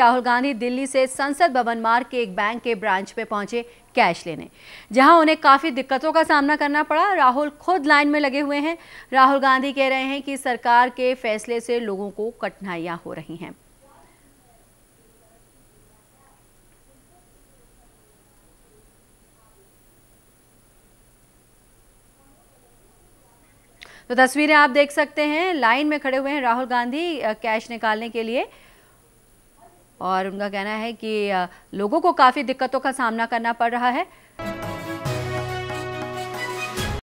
राहुल गांधी दिल्ली से संसद भवन मार्ग के एक बैंक के ब्रांच पे पहुंचे कैश लेने जहां उन्हें काफ़ी दिक्कतों का सामना करना पड़ा राहुल खुद लाइन में लगे हुए हैं राहुल गांधी कह रहे हैं कि सरकार के फैसले से लोगों को कठिनाइयां हो रही हैं तो तस्वीरें आप देख सकते हैं लाइन में खड़े हुए हैं राहुल गांधी कैश निकालने के लिए और उनका कहना है कि लोगों को काफ़ी दिक्कतों का सामना करना पड़ रहा है